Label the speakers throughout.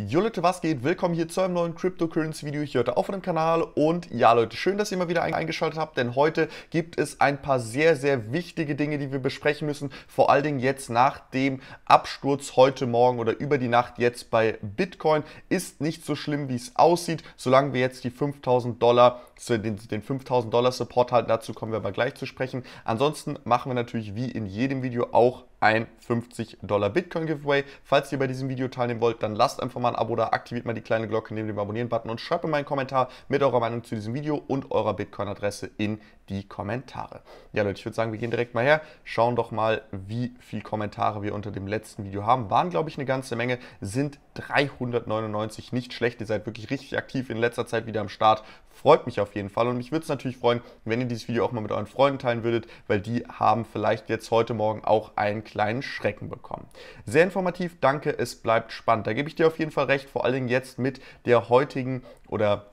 Speaker 1: Jo Leute, was geht? Willkommen hier zu einem neuen Cryptocurrency-Video hier heute auf dem Kanal. Und ja Leute, schön, dass ihr mal wieder eingeschaltet habt, denn heute gibt es ein paar sehr, sehr wichtige Dinge, die wir besprechen müssen. Vor allen Dingen jetzt nach dem Absturz heute Morgen oder über die Nacht jetzt bei Bitcoin. Ist nicht so schlimm, wie es aussieht, solange wir jetzt die 5000 Dollar, den, den 5000 Dollar Support halten. Dazu kommen wir aber gleich zu sprechen. Ansonsten machen wir natürlich wie in jedem Video auch ein 50 Dollar Bitcoin Giveaway. Falls ihr bei diesem Video teilnehmen wollt, dann lasst einfach mal ein Abo da, aktiviert mal die kleine Glocke neben dem Abonnieren-Button und schreibt mir mal einen Kommentar mit eurer Meinung zu diesem Video und eurer Bitcoin-Adresse in die Kommentare. Ja Leute, ich würde sagen, wir gehen direkt mal her, schauen doch mal, wie viele Kommentare wir unter dem letzten Video haben. Waren, glaube ich, eine ganze Menge, sind 399, nicht schlecht. Ihr seid wirklich richtig aktiv in letzter Zeit wieder am Start. Freut mich auf jeden Fall und mich würde es natürlich freuen, wenn ihr dieses Video auch mal mit euren Freunden teilen würdet, weil die haben vielleicht jetzt heute Morgen auch einen kleinen Schrecken bekommen. Sehr informativ, danke, es bleibt spannend. Da gebe ich dir auf jeden Fall recht, vor allen Dingen jetzt mit der heutigen oder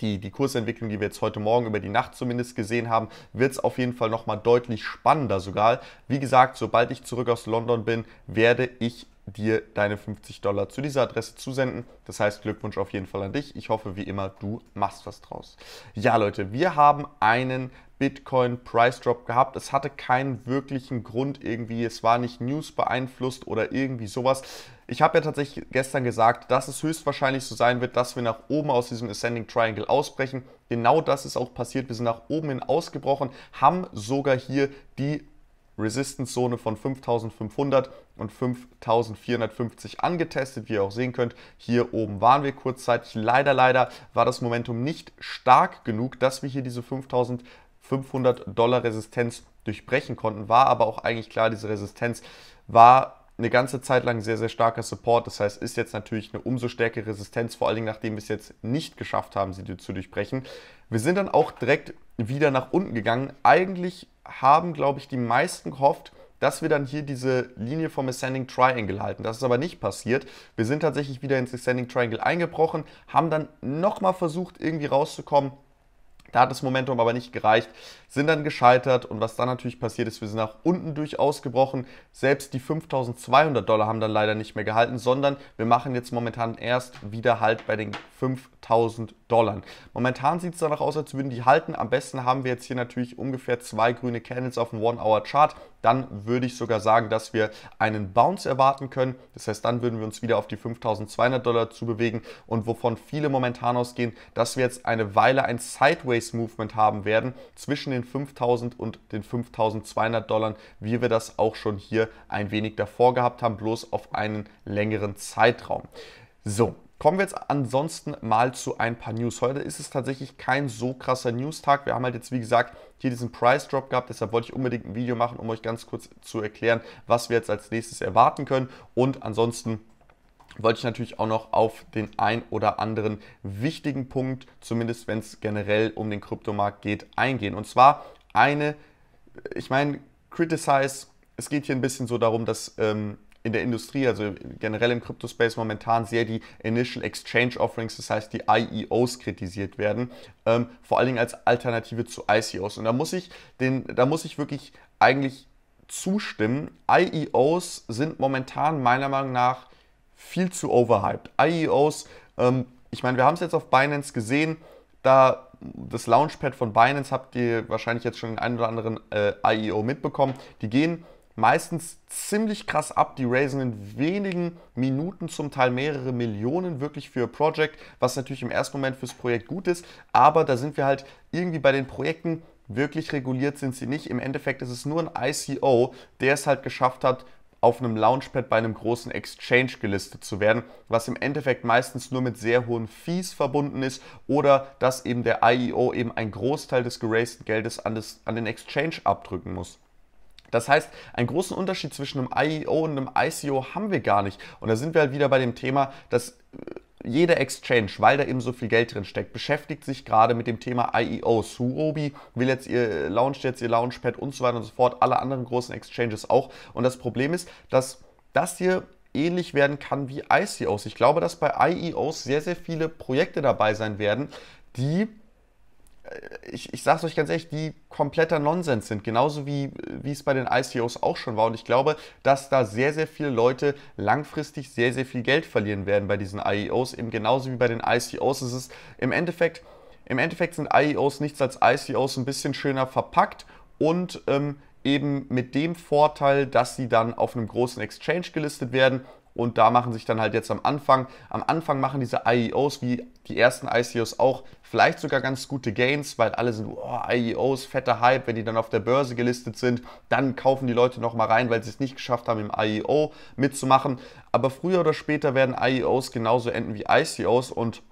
Speaker 1: die, die Kursentwicklung, die wir jetzt heute Morgen über die Nacht zumindest gesehen haben, wird es auf jeden Fall nochmal deutlich spannender sogar. Wie gesagt, sobald ich zurück aus London bin, werde ich dir deine 50 Dollar zu dieser Adresse zusenden. Das heißt, Glückwunsch auf jeden Fall an dich. Ich hoffe, wie immer, du machst was draus. Ja, Leute, wir haben einen Bitcoin Price Drop gehabt. Es hatte keinen wirklichen Grund irgendwie. Es war nicht News beeinflusst oder irgendwie sowas. Ich habe ja tatsächlich gestern gesagt, dass es höchstwahrscheinlich so sein wird, dass wir nach oben aus diesem Ascending Triangle ausbrechen. Genau das ist auch passiert. Wir sind nach oben hin ausgebrochen, haben sogar hier die Resistance-Zone von 5500 und 5450 angetestet, wie ihr auch sehen könnt. Hier oben waren wir kurzzeitig. Leider, leider war das Momentum nicht stark genug, dass wir hier diese 5500 Dollar Resistenz durchbrechen konnten. War aber auch eigentlich klar, diese Resistenz war eine ganze Zeit lang sehr, sehr starker Support. Das heißt, ist jetzt natürlich eine umso stärkere Resistenz, vor allen Dingen nachdem wir es jetzt nicht geschafft haben, sie zu durchbrechen. Wir sind dann auch direkt wieder nach unten gegangen. Eigentlich haben, glaube ich, die meisten gehofft, dass wir dann hier diese Linie vom Ascending Triangle halten. Das ist aber nicht passiert. Wir sind tatsächlich wieder ins Ascending Triangle eingebrochen, haben dann nochmal versucht, irgendwie rauszukommen. Da hat das Momentum aber nicht gereicht, sind dann gescheitert und was dann natürlich passiert ist, wir sind nach unten durchaus gebrochen. Selbst die 5200 Dollar haben dann leider nicht mehr gehalten, sondern wir machen jetzt momentan erst wieder halt bei den 5000 Dollar. Momentan sieht es danach aus, als würden die halten. Am besten haben wir jetzt hier natürlich ungefähr zwei grüne Candles auf dem One-Hour-Chart dann würde ich sogar sagen, dass wir einen Bounce erwarten können. Das heißt, dann würden wir uns wieder auf die 5200 Dollar zu bewegen und wovon viele momentan ausgehen, dass wir jetzt eine Weile ein Sideways Movement haben werden zwischen den 5000 und den 5200 Dollar, wie wir das auch schon hier ein wenig davor gehabt haben, bloß auf einen längeren Zeitraum. So, Kommen wir jetzt ansonsten mal zu ein paar News. Heute ist es tatsächlich kein so krasser News-Tag. Wir haben halt jetzt, wie gesagt, hier diesen Price-Drop gehabt. Deshalb wollte ich unbedingt ein Video machen, um euch ganz kurz zu erklären, was wir jetzt als nächstes erwarten können. Und ansonsten wollte ich natürlich auch noch auf den ein oder anderen wichtigen Punkt, zumindest wenn es generell um den Kryptomarkt geht, eingehen. Und zwar eine, ich meine, Criticize, es geht hier ein bisschen so darum, dass... Ähm, in der Industrie, also generell im Crypto-Space momentan sehr die Initial Exchange Offerings, das heißt die IEOs kritisiert werden, ähm, vor allen Dingen als Alternative zu ICOs. Und da muss ich, den, da muss ich wirklich eigentlich zustimmen. IEOs sind momentan meiner Meinung nach viel zu overhyped. IEOs, ähm, ich meine, wir haben es jetzt auf Binance gesehen, da das Launchpad von Binance habt ihr wahrscheinlich jetzt schon den einen oder anderen äh, IEO mitbekommen. Die gehen meistens ziemlich krass ab. Die raisen in wenigen Minuten zum Teil mehrere Millionen wirklich für Project, was natürlich im ersten Moment fürs Projekt gut ist. Aber da sind wir halt irgendwie bei den Projekten wirklich reguliert sind sie nicht. Im Endeffekt ist es nur ein ICO, der es halt geschafft hat, auf einem Launchpad bei einem großen Exchange gelistet zu werden, was im Endeffekt meistens nur mit sehr hohen Fees verbunden ist oder dass eben der IEO eben einen Großteil des geraceden Geldes an, das, an den Exchange abdrücken muss. Das heißt, einen großen Unterschied zwischen einem IEO und einem ICO haben wir gar nicht. Und da sind wir halt wieder bei dem Thema, dass äh, jeder Exchange, weil da eben so viel Geld drin steckt, beschäftigt sich gerade mit dem Thema IEO. Surobi will jetzt ihr äh, launcht jetzt ihr Launchpad und so weiter und so fort. Alle anderen großen Exchanges auch. Und das Problem ist, dass das hier ähnlich werden kann wie ICOs. Ich glaube, dass bei IEOs sehr, sehr viele Projekte dabei sein werden, die äh, ich, ich sage es euch ganz ehrlich, die kompletter Nonsens sind. Genauso wie, wie es bei den ICOs auch schon war. Und ich glaube, dass da sehr, sehr viele Leute langfristig sehr, sehr viel Geld verlieren werden bei diesen IEOs. Eben genauso wie bei den ICOs. Es ist im Endeffekt, im Endeffekt sind IEOs nichts als ICOs ein bisschen schöner verpackt und ähm, eben mit dem Vorteil, dass sie dann auf einem großen Exchange gelistet werden und da machen sich dann halt jetzt am Anfang, am Anfang machen diese IEOs wie die ersten ICOs auch vielleicht sogar ganz gute Gains, weil alle sind, oh, IEOs, fetter Hype, wenn die dann auf der Börse gelistet sind, dann kaufen die Leute nochmal rein, weil sie es nicht geschafft haben, im IEO mitzumachen. Aber früher oder später werden IEOs genauso enden wie ICOs und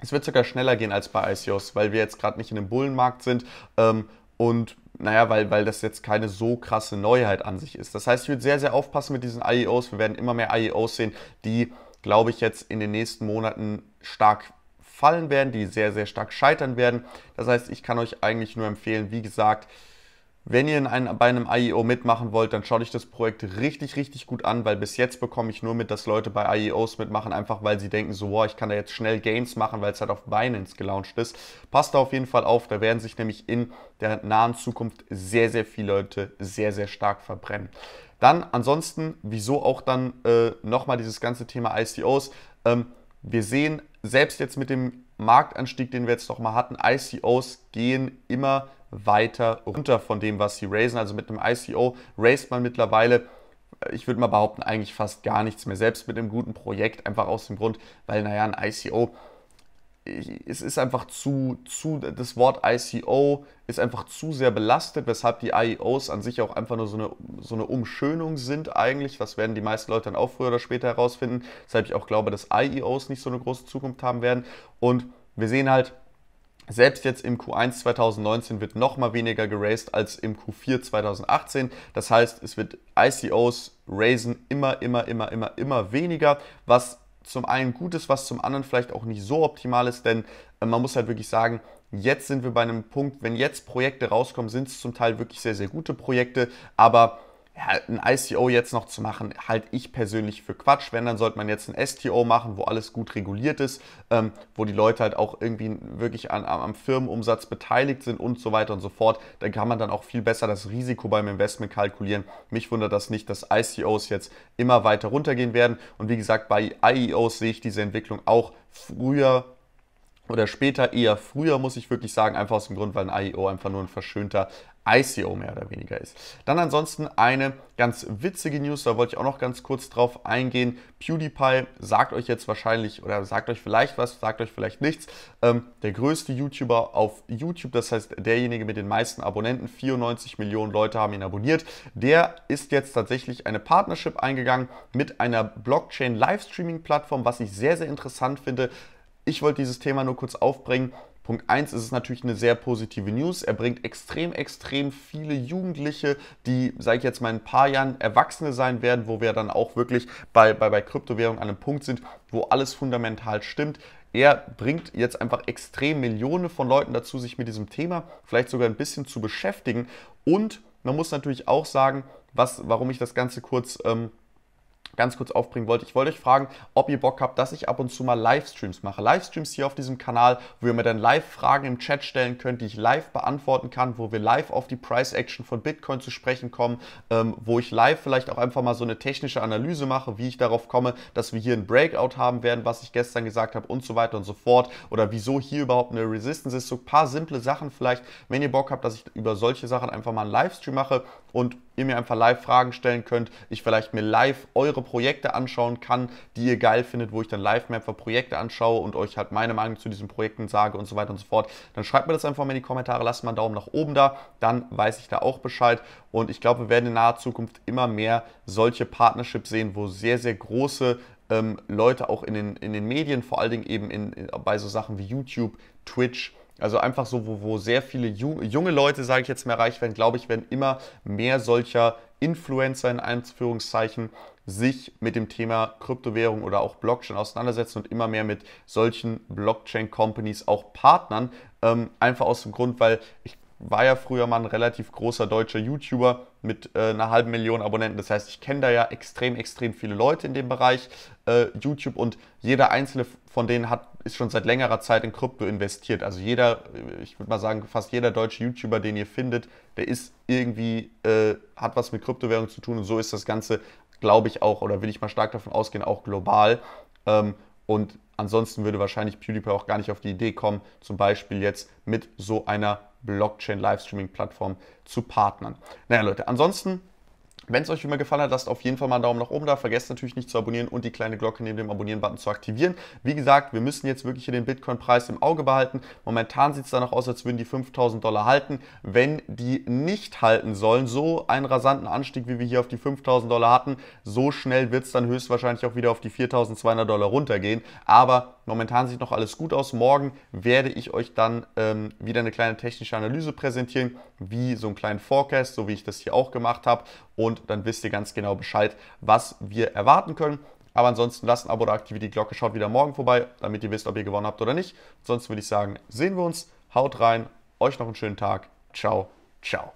Speaker 1: es wird sogar schneller gehen als bei ICOs, weil wir jetzt gerade nicht in einem Bullenmarkt sind. Ähm, und naja, weil, weil das jetzt keine so krasse Neuheit an sich ist. Das heißt, ich würde sehr, sehr aufpassen mit diesen IEOs. Wir werden immer mehr IEOs sehen, die, glaube ich, jetzt in den nächsten Monaten stark fallen werden, die sehr, sehr stark scheitern werden. Das heißt, ich kann euch eigentlich nur empfehlen, wie gesagt, wenn ihr in einem, bei einem IEO mitmachen wollt, dann schaut euch das Projekt richtig, richtig gut an, weil bis jetzt bekomme ich nur mit, dass Leute bei IEOs mitmachen, einfach weil sie denken, so, boah, ich kann da jetzt schnell Gains machen, weil es halt auf Binance gelauncht ist. Passt da auf jeden Fall auf, da werden sich nämlich in der nahen Zukunft sehr, sehr viele Leute sehr, sehr stark verbrennen. Dann ansonsten, wieso auch dann äh, nochmal dieses ganze Thema ICOs? Ähm, wir sehen, selbst jetzt mit dem Marktanstieg, den wir jetzt nochmal hatten, ICOs gehen immer weiter runter von dem, was sie raisen. Also mit einem ICO raised man mittlerweile ich würde mal behaupten, eigentlich fast gar nichts mehr. Selbst mit einem guten Projekt, einfach aus dem Grund, weil, naja, ein ICO, es ist einfach zu, zu, das Wort ICO ist einfach zu sehr belastet, weshalb die IEOs an sich auch einfach nur so eine, so eine Umschönung sind eigentlich. Das werden die meisten Leute dann auch früher oder später herausfinden, Deshalb ich auch glaube, dass IEOs nicht so eine große Zukunft haben werden. Und wir sehen halt, selbst jetzt im Q1 2019 wird noch mal weniger geraced als im Q4 2018. Das heißt, es wird ICOs raisen immer, immer, immer, immer, immer weniger, was zum einen gut ist, was zum anderen vielleicht auch nicht so optimal ist, denn äh, man muss halt wirklich sagen, jetzt sind wir bei einem Punkt, wenn jetzt Projekte rauskommen, sind es zum Teil wirklich sehr, sehr gute Projekte, aber Halt ein ICO jetzt noch zu machen, halte ich persönlich für Quatsch. Wenn, dann sollte man jetzt ein STO machen, wo alles gut reguliert ist, ähm, wo die Leute halt auch irgendwie wirklich an, am, am Firmenumsatz beteiligt sind und so weiter und so fort. Da kann man dann auch viel besser das Risiko beim Investment kalkulieren. Mich wundert das nicht, dass ICOs jetzt immer weiter runtergehen werden. Und wie gesagt, bei IEOs sehe ich diese Entwicklung auch früher oder später, eher früher, muss ich wirklich sagen, einfach aus dem Grund, weil ein IEO einfach nur ein verschönter ICO mehr oder weniger ist. Dann ansonsten eine ganz witzige News, da wollte ich auch noch ganz kurz drauf eingehen. PewDiePie sagt euch jetzt wahrscheinlich oder sagt euch vielleicht was, sagt euch vielleicht nichts. Ähm, der größte YouTuber auf YouTube, das heißt derjenige mit den meisten Abonnenten, 94 Millionen Leute haben ihn abonniert, der ist jetzt tatsächlich eine Partnership eingegangen mit einer Blockchain-Livestreaming-Plattform, was ich sehr, sehr interessant finde. Ich wollte dieses Thema nur kurz aufbringen, Punkt 1 ist es natürlich eine sehr positive News. Er bringt extrem, extrem viele Jugendliche, die, sage ich jetzt mal, in ein paar Jahren Erwachsene sein werden, wo wir dann auch wirklich bei, bei, bei Kryptowährungen an einem Punkt sind, wo alles fundamental stimmt. Er bringt jetzt einfach extrem Millionen von Leuten dazu, sich mit diesem Thema vielleicht sogar ein bisschen zu beschäftigen. Und man muss natürlich auch sagen, was, warum ich das Ganze kurz... Ähm, ganz kurz aufbringen wollte. Ich wollte euch fragen, ob ihr Bock habt, dass ich ab und zu mal Livestreams mache. Livestreams hier auf diesem Kanal, wo ihr mir dann live Fragen im Chat stellen könnt, die ich live beantworten kann, wo wir live auf die Price Action von Bitcoin zu sprechen kommen, ähm, wo ich live vielleicht auch einfach mal so eine technische Analyse mache, wie ich darauf komme, dass wir hier ein Breakout haben werden, was ich gestern gesagt habe und so weiter und so fort oder wieso hier überhaupt eine Resistance ist. So ein paar simple Sachen vielleicht, wenn ihr Bock habt, dass ich über solche Sachen einfach mal einen Livestream mache und ihr mir einfach live Fragen stellen könnt, ich vielleicht mir live eure Projekte anschauen kann, die ihr geil findet, wo ich dann Live-Mapper Projekte anschaue und euch halt meine Meinung zu diesen Projekten sage und so weiter und so fort, dann schreibt mir das einfach mal in die Kommentare, lasst mal einen Daumen nach oben da, dann weiß ich da auch Bescheid. Und ich glaube, wir werden in naher Zukunft immer mehr solche Partnerships sehen, wo sehr, sehr große ähm, Leute auch in den, in den Medien, vor allen Dingen eben in, in bei so Sachen wie YouTube, Twitch, also einfach so, wo, wo sehr viele junge Leute, sage ich jetzt mal, erreicht werden, glaube ich, werden immer mehr solcher Influencer in Anführungszeichen sich mit dem Thema Kryptowährung oder auch Blockchain auseinandersetzen und immer mehr mit solchen Blockchain-Companies auch partnern. Ähm, einfach aus dem Grund, weil ich war ja früher mal ein relativ großer deutscher YouTuber mit äh, einer halben Million Abonnenten. Das heißt, ich kenne da ja extrem, extrem viele Leute in dem Bereich äh, YouTube und jeder einzelne von denen hat, ist schon seit längerer Zeit in Krypto investiert. Also jeder, äh, ich würde mal sagen, fast jeder deutsche YouTuber, den ihr findet, der ist irgendwie, äh, hat was mit Kryptowährung zu tun und so ist das Ganze, glaube ich auch, oder will ich mal stark davon ausgehen, auch global. Ähm, und Ansonsten würde wahrscheinlich PewDiePie auch gar nicht auf die Idee kommen, zum Beispiel jetzt mit so einer Blockchain-Livestreaming-Plattform zu partnern. Naja, Leute, ansonsten wenn es euch wie immer gefallen hat, lasst auf jeden Fall mal einen Daumen nach oben da. Vergesst natürlich nicht zu abonnieren und die kleine Glocke neben dem Abonnieren-Button zu aktivieren. Wie gesagt, wir müssen jetzt wirklich hier den Bitcoin-Preis im Auge behalten. Momentan sieht es danach aus, als würden die 5000 Dollar halten. Wenn die nicht halten sollen, so einen rasanten Anstieg, wie wir hier auf die 5000 Dollar hatten, so schnell wird es dann höchstwahrscheinlich auch wieder auf die 4200 Dollar runtergehen. Aber momentan sieht noch alles gut aus. Morgen werde ich euch dann ähm, wieder eine kleine technische Analyse präsentieren, wie so einen kleinen Forecast, so wie ich das hier auch gemacht habe. Und und dann wisst ihr ganz genau Bescheid, was wir erwarten können. Aber ansonsten lasst ein Abo da, aktiviert die Glocke, schaut wieder morgen vorbei, damit ihr wisst, ob ihr gewonnen habt oder nicht. Sonst würde ich sagen, sehen wir uns, haut rein, euch noch einen schönen Tag, ciao, ciao.